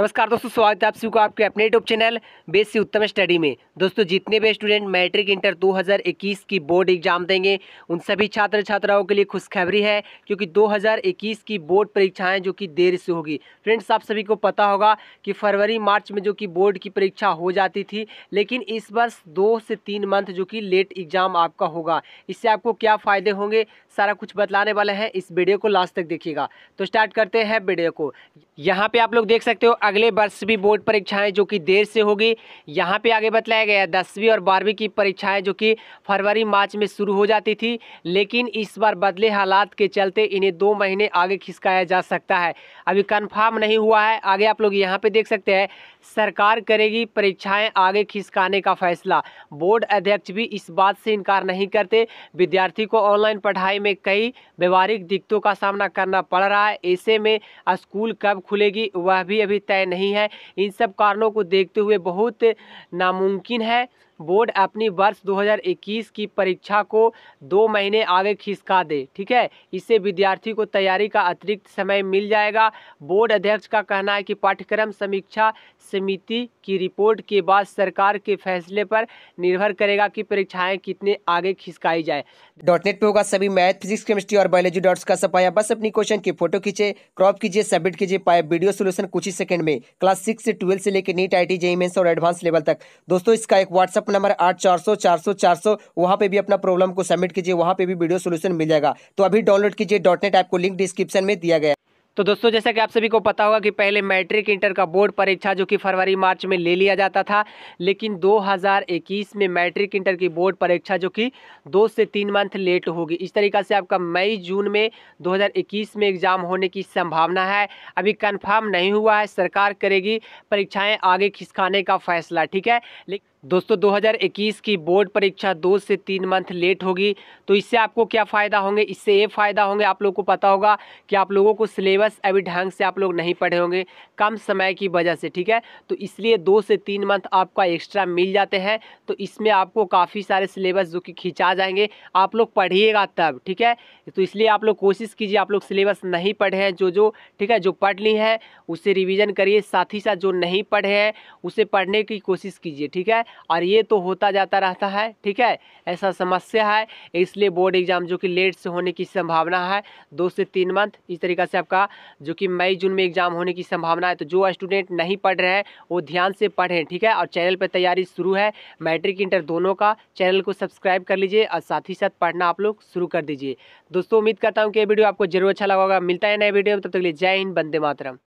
नमस्कार दोस्तों स्वागत है आप सभी को आपके अपने यूट्यूब चैनल बेसी उत्तम स्टडी में दोस्तों जितने भी स्टूडेंट मैट्रिक इंटर 2021 की बोर्ड एग्जाम देंगे उन सभी छात्र छात्राओं के लिए खुशखबरी है क्योंकि 2021 की बोर्ड परीक्षाएं जो कि देर से होगी फ्रेंड्स आप सभी को पता होगा कि फरवरी मार्च में जो कि बोर्ड की परीक्षा हो जाती थी लेकिन इस वर्ष दो से तीन मंथ जो कि लेट एग्जाम आपका होगा इससे आपको क्या फ़ायदे होंगे सारा कुछ बतलाने वाले हैं इस वीडियो को लास्ट तक देखिएगा तो स्टार्ट करते हैं वीडियो को यहाँ पर आप लोग देख सकते हो अगले वर्ष भी बोर्ड परीक्षाएं जो कि देर से होगी यहाँ पे आगे बतलाया गया है दसवीं और बारहवीं की परीक्षाएं जो कि फरवरी मार्च में शुरू हो जाती थी लेकिन इस बार बदले हालात के चलते इन्हें दो महीने आगे खिसकाया जा सकता है अभी कन्फर्म नहीं हुआ है आगे आप लोग यहाँ पर देख सकते हैं सरकार करेगी परीक्षाएँ आगे खिसकाने का फैसला बोर्ड अध्यक्ष भी इस बात से इनकार नहीं करते विद्यार्थी को ऑनलाइन पढ़ाई में कई व्यवहारिक दिक्कतों का सामना करना पड़ रहा है ऐसे में स्कूल कब खुलेगी वह भी अभी तय नहीं है इन सब कारणों को देखते हुए बहुत नामुमकिन है बोर्ड अपनी वर्ष 2021 की परीक्षा को दो महीने आगे खिसका दे ठीक है इससे विद्यार्थी को तैयारी का अतिरिक्त समय मिल जाएगा बोर्ड अध्यक्ष का कहना है कि पाठ्यक्रम समीक्षा समिति की रिपोर्ट के बाद सरकार के फैसले पर निर्भर करेगा कि परीक्षाएं कितने आगे खिसकाई जाए डॉट नेट होगा सभी मैथ फिजिक्स केमिस्ट्री और बायोलॉजी डॉट्स का सफाया बस अपनी क्वेश्चन की फोटो खींचे क्रॉप कीजिए सबमिट कीजिए पाए वीडियो सोल्यूशन कुछ ही सेकंड में क्लास सिक्स से ट्वेल्व से लेकर नीट आई टी और एडवांस लेवल तक दोस्तों इसका एक व्हाट्सअप नंबर आठ चार सौ चार सौ चार सौ वहाँ पर भी अपना प्रॉब्लम को सबमिट कीजिए वहाँ पर भी वीडियो सोल्यूशन मिल जाएगा तो अभी डाउनलोड कीजिए डॉट नेट ऐप को लिंक डिस्क्रिप्शन में दिया गया तो दोस्तों जैसा कि आप सभी को पता होगा कि पहले मैट्रिक इंटर का बोर्ड परीक्षा जो कि फरवरी मार्च में ले लिया जाता था लेकिन 2021 में मैट्रिक इंटर की बोर्ड परीक्षा जो कि दो से तीन मंथ लेट होगी इस तरीका से आपका मई जून में 2021 में एग्ज़ाम होने की संभावना है अभी कंफर्म नहीं हुआ है सरकार करेगी परीक्षाएँ आगे खिसकाने का फैसला ठीक है लेकिन दोस्तों 2021 की बोर्ड परीक्षा दो से तीन मंथ लेट होगी तो इससे आपको क्या फ़ायदा होंगे इससे ये फ़ायदा होंगे आप लोगों को पता होगा कि आप लोगों को सिलेबस अभी ढंग से आप लोग नहीं पढ़े होंगे कम समय की वजह से ठीक है तो इसलिए दो से तीन मंथ आपका एक्स्ट्रा मिल जाते हैं तो इसमें आपको काफ़ी सारे सिलेबस जो कि खिंचा जाएंगे आप लोग पढ़िएगा तब ठीक है तो इसलिए आप लोग कोशिश कीजिए आप लोग सिलेबस नहीं पढ़े हैं जो जो ठीक है जो पढ़ ली हैं उसे रिविज़न करिए साथ ही साथ जो नहीं पढ़े हैं उसे पढ़ने की कोशिश कीजिए ठीक है और ये तो होता जाता रहता है ठीक है ऐसा समस्या है इसलिए बोर्ड एग्ज़ाम जो कि लेट से होने की संभावना है दो से तीन मंथ इस तरीका से आपका जो कि मई जून में एग्ज़ाम होने की संभावना है तो जो स्टूडेंट नहीं पढ़ रहे हैं वो ध्यान से पढ़ें ठीक है और चैनल पर तैयारी शुरू है मैट्रिक इंटर दोनों का चैनल को सब्सक्राइब कर लीजिए और साथ ही साथ पढ़ना आप लोग शुरू कर दीजिए दोस्तों उम्मीद करता हूँ कि ये वीडियो आपको जरूर अच्छा लगा होगा मिलता है नए वीडियो में तब तक के लिए जय हिंद बंदे मातरम